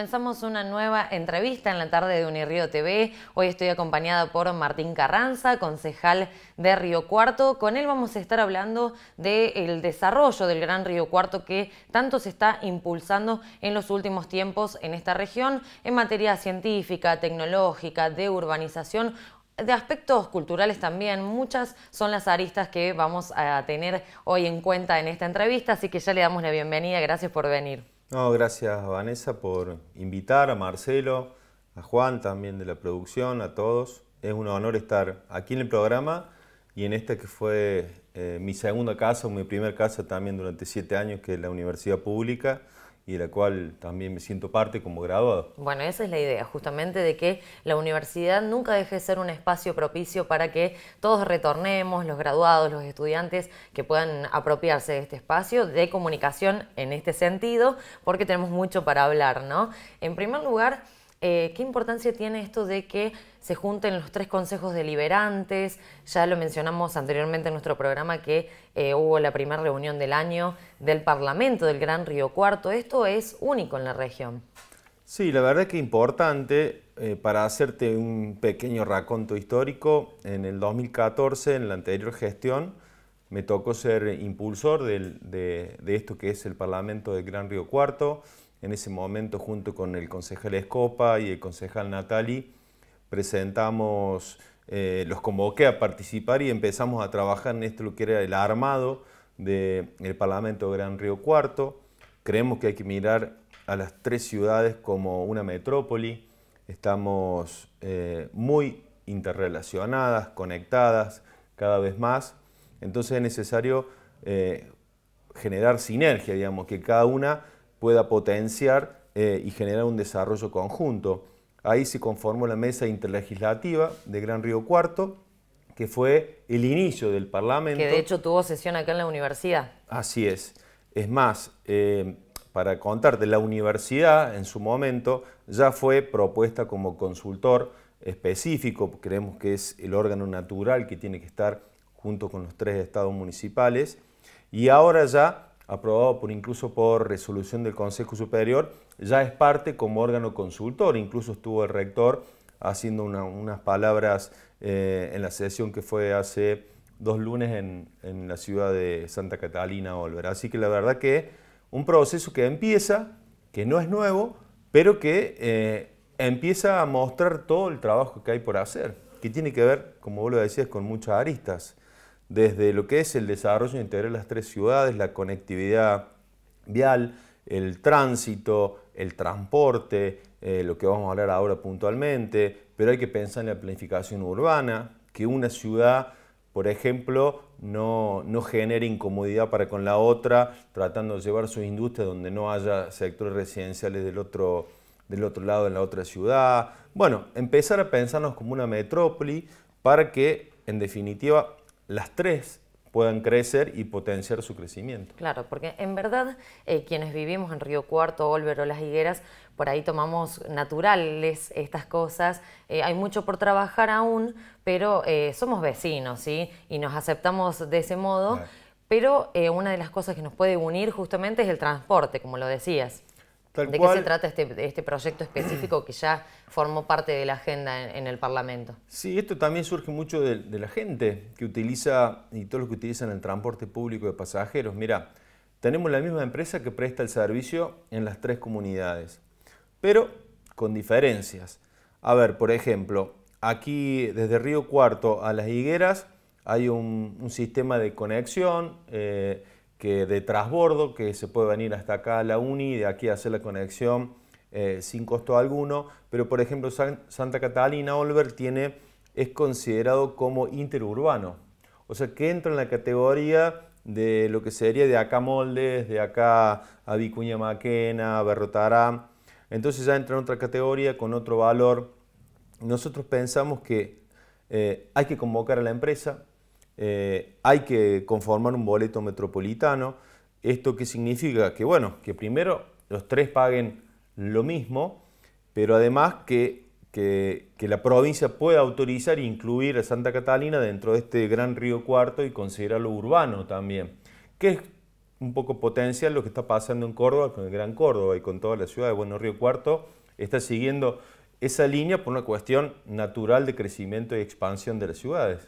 comenzamos una nueva entrevista en la tarde de Unirío TV. Hoy estoy acompañada por Martín Carranza, concejal de Río Cuarto. Con él vamos a estar hablando del desarrollo del Gran Río Cuarto que tanto se está impulsando en los últimos tiempos en esta región en materia científica, tecnológica, de urbanización de aspectos culturales también, muchas son las aristas que vamos a tener hoy en cuenta en esta entrevista, así que ya le damos la bienvenida, gracias por venir. No, gracias Vanessa por invitar a Marcelo, a Juan también de la producción, a todos. Es un honor estar aquí en el programa y en esta que fue eh, mi segunda casa, mi primer casa también durante siete años, que es la Universidad Pública y de la cual también me siento parte como graduado. Bueno, esa es la idea, justamente de que la universidad nunca deje de ser un espacio propicio para que todos retornemos, los graduados, los estudiantes, que puedan apropiarse de este espacio de comunicación en este sentido, porque tenemos mucho para hablar, ¿no? En primer lugar, eh, ¿Qué importancia tiene esto de que se junten los tres consejos deliberantes? Ya lo mencionamos anteriormente en nuestro programa que eh, hubo la primera reunión del año del Parlamento del Gran Río Cuarto. Esto es único en la región. Sí, la verdad es que importante. Eh, para hacerte un pequeño raconto histórico, en el 2014, en la anterior gestión, me tocó ser impulsor de, de esto que es el Parlamento del Gran Río Cuarto en ese momento, junto con el concejal Escopa y el concejal Natali, presentamos, eh, los convoqué a participar y empezamos a trabajar en esto que era el armado del de Parlamento Gran Río Cuarto. Creemos que hay que mirar a las tres ciudades como una metrópoli. Estamos eh, muy interrelacionadas, conectadas cada vez más. Entonces es necesario eh, generar sinergia, digamos, que cada una pueda potenciar eh, y generar un desarrollo conjunto. Ahí se conformó la mesa interlegislativa de Gran Río Cuarto, que fue el inicio del Parlamento. Que de hecho tuvo sesión acá en la universidad. Así es. Es más, eh, para contarte, la universidad en su momento ya fue propuesta como consultor específico, creemos que es el órgano natural que tiene que estar junto con los tres estados municipales, y ahora ya aprobado por, incluso por resolución del Consejo Superior, ya es parte como órgano consultor, incluso estuvo el rector haciendo unas palabras eh, en la sesión que fue hace dos lunes en, la ciudad de Santa Catalina, Olvera. Así que la verdad que un proceso que empieza, que no es nuevo, pero que eh, empieza a mostrar todo el trabajo que hay por hacer, que tiene que ver, como vos lo decías, con muchas aristas desde lo que es el desarrollo integral de las tres ciudades, la conectividad vial, el tránsito, el transporte, eh, lo que vamos a hablar ahora puntualmente, pero hay que pensar en la planificación urbana, que una ciudad, por ejemplo, no, genere incomodidad para con la otra, tratando de llevar sus industrias donde no haya sectores residenciales del otro, del otro lado, en la otra ciudad. Bueno, empezar a pensarnos como una metrópoli para que, en definitiva, las tres puedan crecer y potenciar su crecimiento. Claro, porque en verdad eh, quienes vivimos en Río Cuarto, Olvero, Las Higueras, por ahí tomamos naturales estas cosas. Eh, hay mucho por trabajar aún, pero eh, somos vecinos, ¿sí? Y nos aceptamos de ese modo. Pero una de las cosas que nos puede unir justamente es el transporte, como lo decías. ¿De qué se trata este, este, proyecto específico que ya formó parte de la agenda en, el Parlamento? Sí, esto también surge mucho de, la gente que utiliza y todos los que utilizan el transporte público de pasajeros. Mira, tenemos la misma empresa que presta el servicio en las tres comunidades, pero con diferencias. A ver, por ejemplo, aquí desde Río Cuarto a Las Higueras hay un, sistema de conexión. Eh, que de trasbordo, que se puede venir hasta acá a la uni y de aquí hacer la conexión eh, sin costo alguno, pero por ejemplo Santa Catalina Olver tiene, es considerado como interurbano, o sea que entra en la categoría de lo que sería de acá Moldes, de acá a Vicuña Maquena, Berrotará, entonces ya entra en otra categoría con otro valor. Nosotros pensamos que eh, hay que convocar a la empresa, eh, hay que conformar un boleto metropolitano. ¿Esto qué significa? Que bueno, que primero los tres paguen lo mismo, pero además que, la provincia pueda autorizar e incluir a Santa Catalina dentro de este gran río cuarto y considerarlo urbano también, que es un poco potencial lo que está pasando en Córdoba con el Gran Córdoba y con toda la ciudad de Bueno Río Cuarto, está siguiendo esa línea por una cuestión natural de crecimiento y expansión de las ciudades.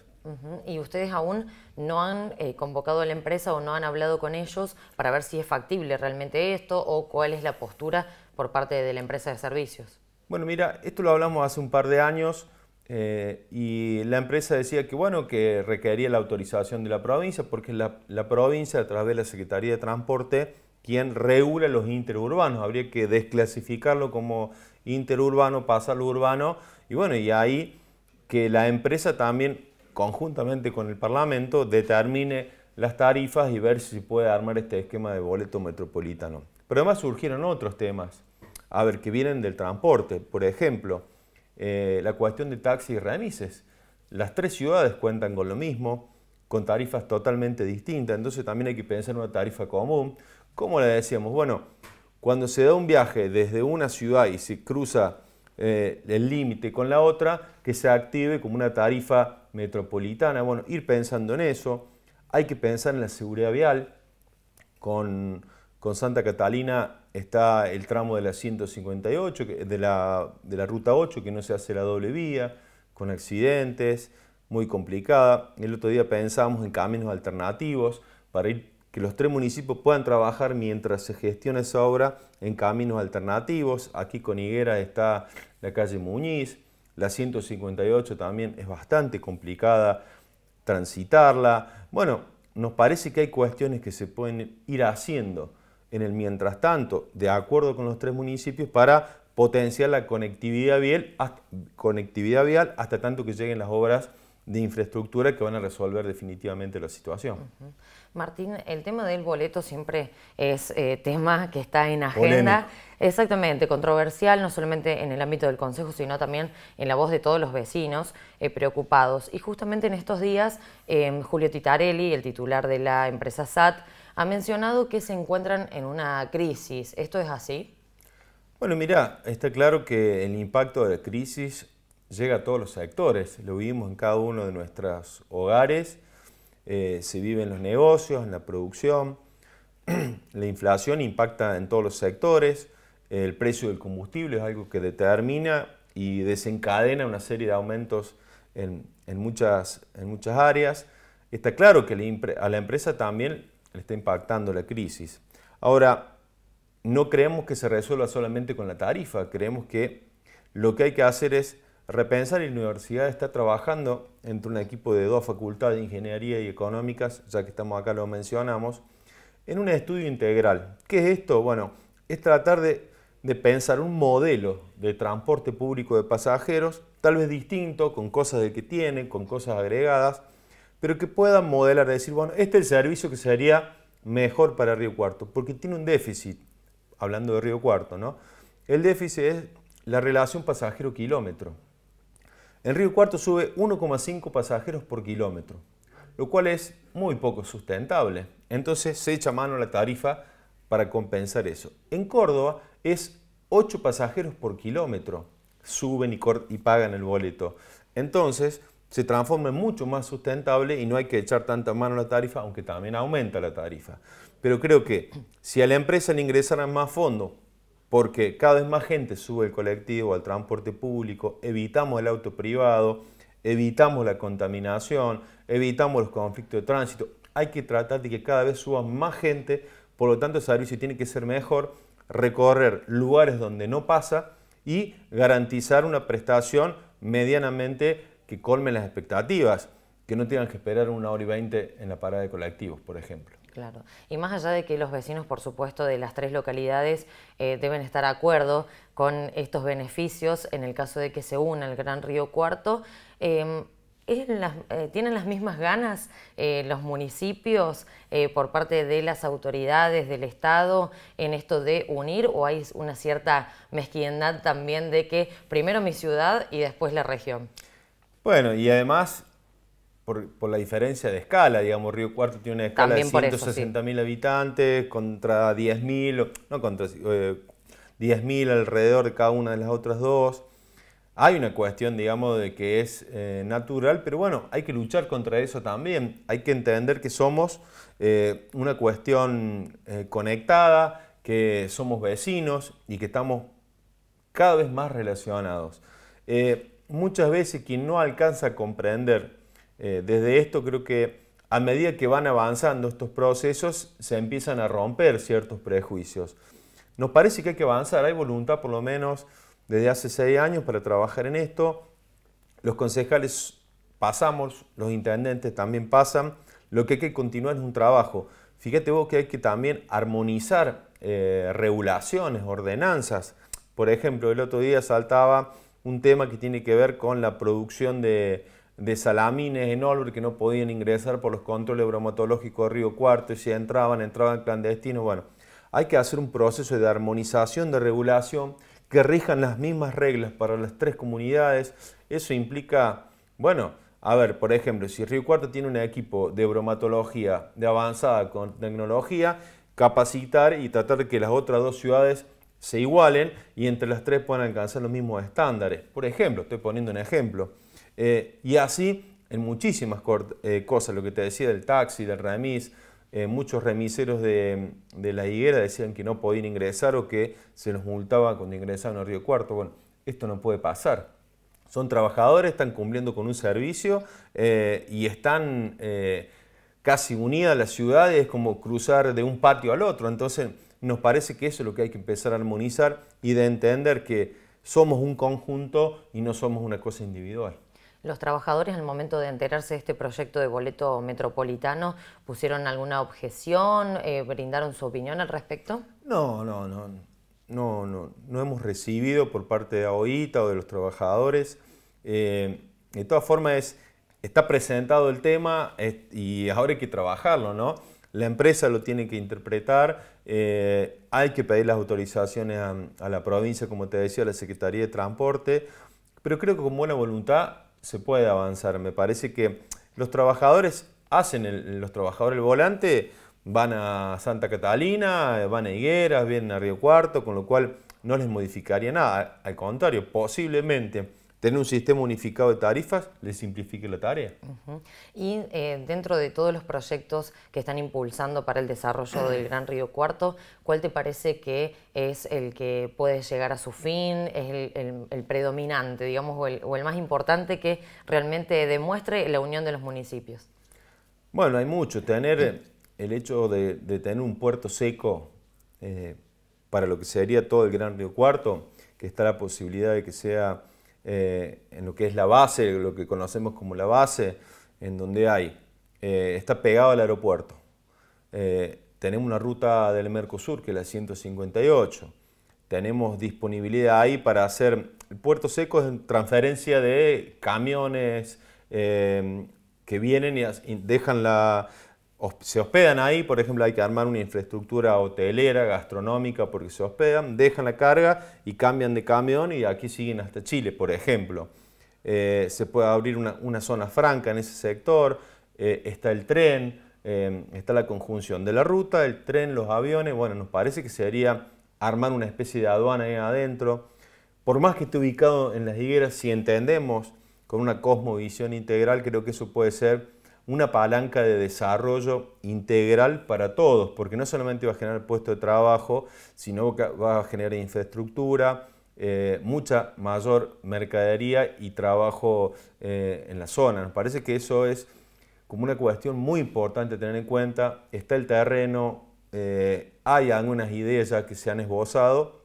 ¿Y ustedes aún no han eh, convocado a la empresa o no han hablado con ellos para ver si es factible realmente esto o cuál es la postura por parte de la empresa de servicios? Bueno, mira, esto lo hablamos hace un par de años eh, y la empresa decía que, bueno, que requería la autorización de la provincia porque la, la provincia a través de la Secretaría de Transporte quien regula los interurbanos. Habría que desclasificarlo como interurbano, pasarlo urbano. Y bueno, y ahí que la empresa también conjuntamente con el Parlamento, determine las tarifas y ver si se puede armar este esquema de boleto metropolitano. Pero además surgieron otros temas, a ver, que vienen del transporte. Por ejemplo, eh, la cuestión de taxis y remises. Las tres ciudades cuentan con lo mismo, con tarifas totalmente distintas, entonces también hay que pensar en una tarifa común. ¿Cómo le decíamos? Bueno, cuando se da un viaje desde una ciudad y se cruza eh, el límite con la otra, que se active como una tarifa metropolitana. Bueno, ir pensando en eso. Hay que pensar en la seguridad vial. Con, Santa Catalina está el tramo de la 158, de la, de la ruta 8, que no se hace la doble vía, con accidentes, muy complicada. El otro día pensamos en caminos alternativos para que los tres municipios puedan trabajar mientras se gestiona esa obra en caminos alternativos. Aquí con Higuera está la calle Muñiz, la 158 también es bastante complicada transitarla. Bueno, nos parece que hay cuestiones que se pueden ir haciendo en el mientras tanto, de acuerdo con los tres municipios, para potenciar la conectividad vial, conectividad vial hasta tanto que lleguen las obras de infraestructura que van a resolver definitivamente la situación. Martín, el tema del boleto siempre es eh, tema que está en agenda. Exactamente, controversial, no solamente en el ámbito del Consejo, sino también en la voz de todos los vecinos eh, preocupados. Y justamente en estos días, em, Julio Titarelli, el titular de la empresa SAT, ha mencionado que se encuentran en una crisis. ¿Esto es así? Bueno, mira, está claro que el impacto de la crisis llega a todos los sectores, lo vivimos en cada uno de nuestros hogares, eh, se vive en los negocios, en la producción, la inflación impacta en todos los sectores, el precio del combustible es algo que determina y desencadena una serie de aumentos en, muchas, en muchas áreas. Está claro que a la empresa también le está impactando la crisis. Ahora, no creemos que se resuelva solamente con la tarifa, creemos que lo que hay que hacer es Repensar y la universidad está trabajando entre un equipo de dos facultades de ingeniería y económicas, ya que estamos acá lo mencionamos, en un estudio integral. ¿Qué es esto? Bueno, es tratar de, pensar un modelo de transporte público de pasajeros, tal vez distinto, con cosas de que tiene, con cosas agregadas, pero que puedan modelar, decir, bueno, este es el servicio que sería mejor para Río Cuarto, porque tiene un déficit, hablando de Río Cuarto, ¿no? El déficit es la relación pasajero-kilómetro. En Río Cuarto sube 1,5 pasajeros por kilómetro, lo cual es muy poco sustentable. Entonces se echa mano a la tarifa para compensar eso. En Córdoba es 8 pasajeros por kilómetro, suben y, pagan el boleto. Entonces se transforma en mucho más sustentable y no hay que echar tanta mano a la tarifa, aunque también aumenta la tarifa. Pero creo que si a la empresa le ingresaran más fondos porque cada vez más gente sube al colectivo, al transporte público, evitamos el auto privado, evitamos la contaminación, evitamos los conflictos de tránsito. Hay que tratar de que cada vez suba más gente, por lo tanto el servicio tiene que ser mejor, recorrer lugares donde no pasa y garantizar una prestación medianamente que colme las expectativas, que no tengan que esperar una hora y veinte en la parada de colectivos, por ejemplo. Claro. Y más allá de que los vecinos, por supuesto, de las tres localidades eh, deben estar de acuerdo con estos beneficios en el caso de que se una el Gran Río Cuarto, em, eh, ¿tienen las mismas ganas eh, los municipios por parte de las autoridades del Estado en esto de unir o hay una cierta mezquindad también de que primero mi ciudad y después la región? Bueno, y además por, la diferencia de escala, digamos, Río Cuarto tiene una escala de 160.000 habitantes contra 10.000, no contra 10.000 eh, alrededor de cada una de las otras dos. Hay una cuestión, digamos, de que es eh, natural, pero bueno, hay que luchar contra eso también. Hay que entender que somos eh, una cuestión conectada, que somos vecinos y que estamos cada vez más relacionados. muchas veces quien no alcanza a comprender eh, desde esto creo que a medida que van avanzando estos procesos se empiezan a romper ciertos prejuicios. Nos parece que hay que avanzar, hay voluntad por lo menos desde hace seis años para trabajar en esto. Los concejales pasamos, los intendentes también pasan. Lo que hay que continuar es un trabajo. Fíjate vos que hay que también armonizar eh, regulaciones, ordenanzas. Por ejemplo, el otro día saltaba un tema que tiene que ver con la producción de de salamines en Olver que no podían ingresar por los controles bromatológicos de Río Cuarto y si entraban, entraban clandestinos. Bueno, hay que hacer un proceso de armonización, de regulación, que rijan las mismas reglas para las tres comunidades. Eso implica, bueno, a ver, por ejemplo, si Río Cuarto tiene un equipo de bromatología de avanzada con tecnología, capacitar y tratar de que las otras dos ciudades se igualen y entre las tres puedan alcanzar los mismos estándares. Por ejemplo, estoy poniendo un ejemplo. Eh, y así en muchísimas eh, cosas, lo que te decía del taxi, del remis, eh, muchos remiseros de, la higuera decían que no podían ingresar o que se los multaban cuando ingresaban a Río Cuarto. Bueno, esto no puede pasar. Son trabajadores, están cumpliendo con un servicio y están casi unidas las ciudades, como cruzar de un patio al otro. Entonces, nos parece que eso es lo que hay que empezar a armonizar y de entender que somos un conjunto y no somos una cosa individual. Los trabajadores al momento de enterarse de este proyecto de boleto metropolitano pusieron alguna objeción, eh, brindaron su opinión al respecto? No, no, no, no, no, hemos recibido por parte de AOITA o de los trabajadores. Eh, de todas formas, es, está presentado el tema y ahora hay que trabajarlo, ¿no? La empresa lo tiene que interpretar, eh, hay que pedir las autorizaciones a, la provincia, como te decía, a la Secretaría de Transporte, pero creo que con buena voluntad se puede avanzar. Me parece que los trabajadores hacen, el, los trabajadores el volante van a Santa Catalina, eh, van a Higueras, vienen a Río Cuarto, con lo cual no les modificaría nada. Al contrario, posiblemente tener un sistema unificado de tarifas le simplifique la tarea. Y eh, dentro de todos los proyectos que están impulsando para el desarrollo del Gran Río Cuarto, ¿cuál te parece que es el que puede llegar a su fin, es el, predominante, digamos, o el, más importante que realmente demuestre la unión de los municipios? Bueno, hay mucho. Tener eh, el hecho de, tener un puerto seco eh, para lo que sería todo el Gran Río Cuarto, que está la posibilidad de que sea eh, en lo que es la base, lo que conocemos como la base, en donde hay, eh, está pegado al aeropuerto. Eh, tenemos una ruta del Mercosur, que es la 158. Tenemos disponibilidad ahí para hacer, el puerto seco es transferencia de camiones que vienen y dejan la, se hospedan ahí, por ejemplo, hay que armar una infraestructura hotelera, gastronómica, porque se hospedan, dejan la carga y cambian de camión y aquí siguen hasta Chile, por ejemplo. Eh, se puede abrir una, zona franca en ese sector, eh, está el tren, eh, está la conjunción de la ruta, el tren, los aviones, bueno, nos parece que sería armar una especie de aduana ahí adentro. Por más que esté ubicado en las higueras, si entendemos con una cosmovisión integral, creo que eso puede ser una palanca de desarrollo integral para todos, porque no solamente va a generar puestos de trabajo, sino que va a generar infraestructura, eh, mucha mayor mercadería y trabajo eh, en la zona. Nos parece que eso es como una cuestión muy importante tener en cuenta. Está el terreno, eh, hay algunas ideas ya que se han esbozado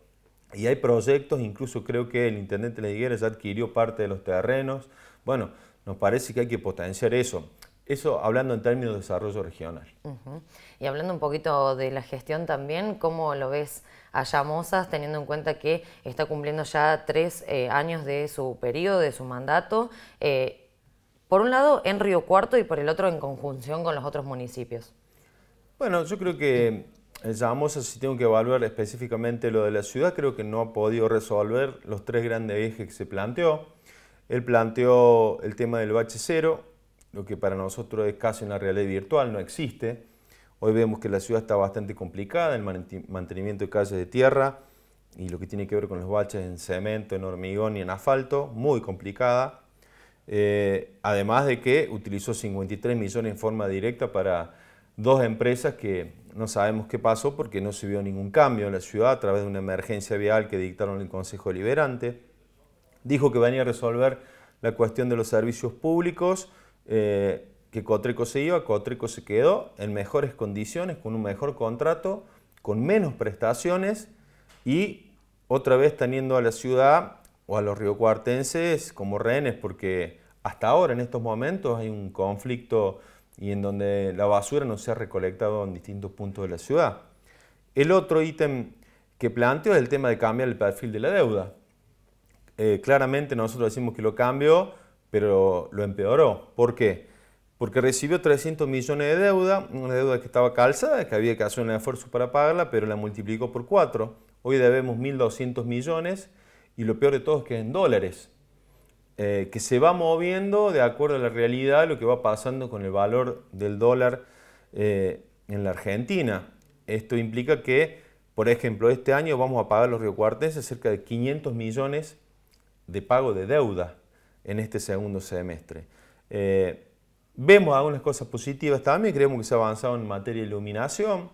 y hay proyectos, incluso creo que el intendente Leguera ya adquirió parte de los terrenos. Bueno, nos parece que hay que potenciar eso. Eso hablando en términos de desarrollo regional. Y hablando un poquito de la gestión también, ¿cómo lo ves a Llamosas teniendo en cuenta que está cumpliendo ya tres eh, años de su periodo, de su mandato? Eh, por un lado en Río Cuarto y por el otro en conjunción con los otros municipios. Bueno, yo creo que Llamosas, si tengo que evaluar específicamente lo de la ciudad, creo que no ha podido resolver los tres grandes ejes que se planteó. Él planteó el tema del bache cero, lo que para nosotros es casi una realidad virtual, no existe. Hoy vemos que la ciudad está bastante complicada, el mantenimiento de calles de tierra y lo que tiene que ver con los baches en cemento, en hormigón y en asfalto, muy complicada. Eh, además de que utilizó 53 millones en forma directa para dos empresas que no sabemos qué pasó porque no se vio ningún cambio en la ciudad a través de una emergencia vial que dictaron el Consejo Liberante. Dijo que venía a resolver la cuestión de los servicios públicos, eh, que Cotrico se iba, Cotrico se quedó en mejores condiciones, con un mejor contrato, con menos prestaciones y otra vez teniendo a la ciudad o a los riocuartenses como rehenes, porque hasta ahora en estos momentos hay un conflicto y en donde la basura no se ha recolectado en distintos puntos de la ciudad. El otro ítem que planteo es el tema de cambiar el perfil de la deuda. Eh, claramente nosotros decimos que lo cambio pero lo empeoró. ¿Por qué? Porque recibió 300 millones de deuda, una deuda que estaba calzada, que había que hacer un esfuerzo para pagarla, pero la multiplicó por 4. Hoy debemos 1.200 millones y lo peor de todo es que es en dólares, eh, que se va moviendo de acuerdo a la realidad, lo que va pasando con el valor del dólar eh, en la Argentina. Esto implica que, por ejemplo, este año vamos a pagar los riocuartenses cerca de 500 millones de pago de deuda en este segundo semestre. Eh, vemos algunas cosas positivas también, creemos que se ha avanzado en materia de iluminación,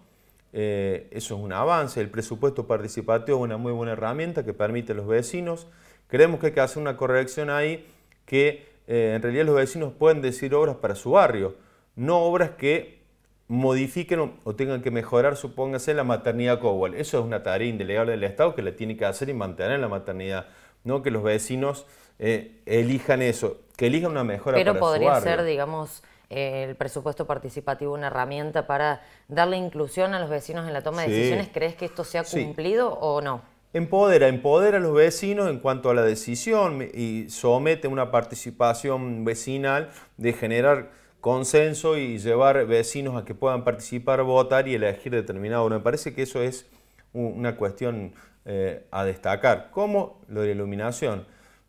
eh, eso es un avance, el presupuesto participativo es una muy buena herramienta que permite a los vecinos, creemos que hay que hacer una corrección ahí que eh, en realidad los vecinos pueden decir obras para su barrio, no obras que modifiquen o tengan que mejorar, supóngase, la maternidad Cowal. Eso es una tarea indelegable del Estado que la tiene que hacer y mantener en la maternidad, no que los vecinos eh, elijan eso, que elijan una mejora Pero podría ser, digamos, eh, el presupuesto participativo una herramienta para darle inclusión a los vecinos en la toma de decisiones. ¿Crees que esto se ha cumplido o no? Empodera, empodera a los vecinos en cuanto a la decisión y somete una participación vecinal de generar consenso y llevar vecinos a que puedan participar, votar y elegir determinado. Me parece que eso es una cuestión eh, a destacar, como lo de la iluminación.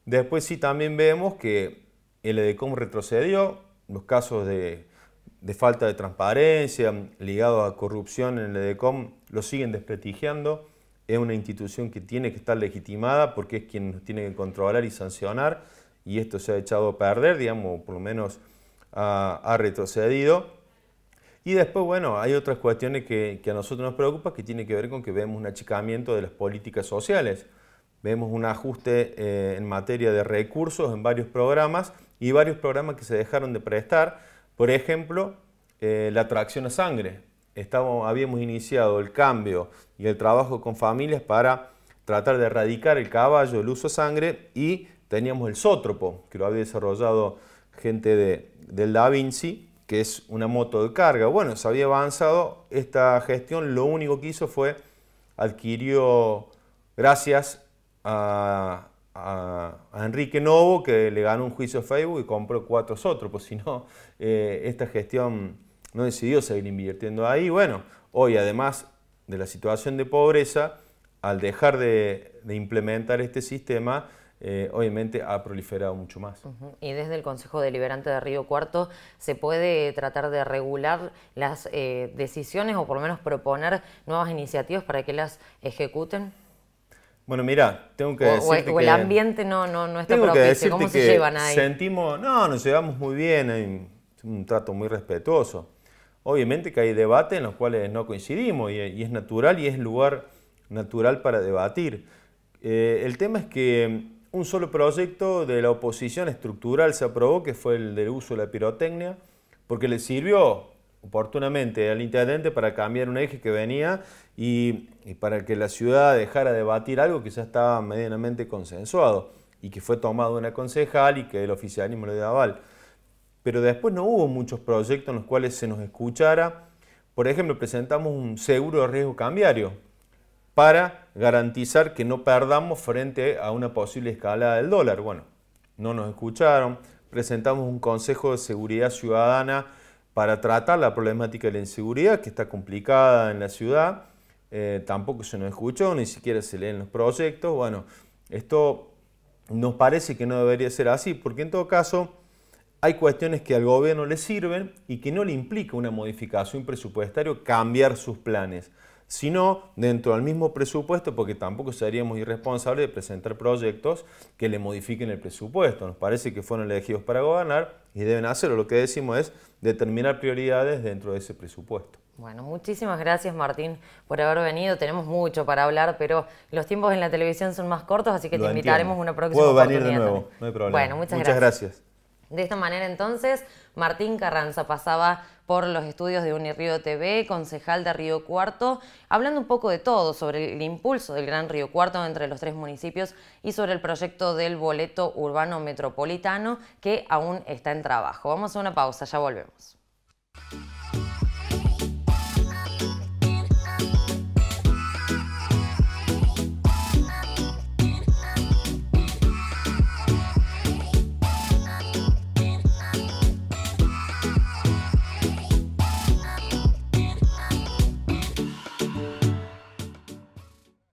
Después sí también vemos que el EDECOM retrocedió, los casos de, de falta de transparencia ligados a corrupción en el EDECOM lo siguen desprestigiando. Es una institución que tiene que estar legitimada porque es quien tiene que controlar y sancionar y esto se ha echado a perder, digamos, por lo menos ha, ha retrocedido. Y después, bueno, hay otras cuestiones que, que, a nosotros nos preocupa que tiene que ver con que vemos un achicamiento de las políticas sociales. Vemos un ajuste eh, en materia de recursos en varios programas y varios programas que se dejaron de prestar. Por ejemplo, eh, la tracción a sangre. habíamos iniciado el cambio y el trabajo con familias para tratar de erradicar el caballo, el uso de sangre y teníamos el sótropo, que lo había desarrollado gente de, del Da Vinci, que es una moto de carga. Bueno, se había avanzado esta gestión, lo único que hizo fue adquirió, gracias a, Enrique Novo, que le ganó un juicio a Facebook y compró cuatro otros, pues si no, eh, esta gestión no decidió seguir invirtiendo ahí. Bueno, hoy además de la situación de pobreza, al dejar de, implementar este sistema, eh, obviamente ha proliferado mucho más. Y desde el Consejo Deliberante de Río Cuarto, ¿se puede tratar de regular las eh, decisiones o por lo menos proponer nuevas iniciativas para que las ejecuten? Bueno, mira, tengo que o el ambiente no, no, no está tengo Que ¿Cómo se ahí? Sentimos, no, nos llevamos muy bien, hay un trato muy respetuoso. Obviamente que hay debates en los cuales no coincidimos y, es natural y es lugar natural para debatir. Eh, el tema es que un solo proyecto de la oposición estructural se aprobó, que fue el del uso de la pirotecnia, porque le sirvió oportunamente al intendente para cambiar un eje que venía y, para que la ciudad dejara de debatir algo que ya estaba medianamente consensuado y que fue tomado una concejal y que el oficialismo le dio aval. Pero después no hubo muchos proyectos en los cuales se nos escuchara. Por ejemplo, presentamos un seguro de riesgo cambiario para garantizar que no perdamos frente a una posible escalada del dólar. Bueno, no nos escucharon. Presentamos un Consejo de Seguridad Ciudadana para tratar la problemática de la inseguridad, que está complicada en la ciudad, eh, tampoco se nos escuchó, ni siquiera se leen los proyectos. Bueno, esto nos parece que no debería ser así, porque en todo caso hay cuestiones que al gobierno le sirven y que no le implica una modificación presupuestaria cambiar sus planes sino dentro del mismo presupuesto, porque tampoco seríamos irresponsables de presentar proyectos que le modifiquen el presupuesto. Nos parece que fueron elegidos para gobernar y deben hacerlo. Lo que decimos es determinar prioridades dentro de ese presupuesto. Bueno, muchísimas gracias Martín por haber venido. Tenemos mucho para hablar, pero los tiempos en la televisión son más cortos, así que te invitaremos una próxima Puedo venir de nuevo, no hay problema. Bueno, muchas, muchas gracias. De esta manera entonces, Martín Carranza pasaba por los estudios de Unirío TV, concejal de Río Cuarto, hablando un poco de todo sobre el impulso del Gran Río Cuarto entre los tres municipios y sobre el proyecto del boleto urbano metropolitano que aún está en trabajo. Vamos a una pausa, ya volvemos.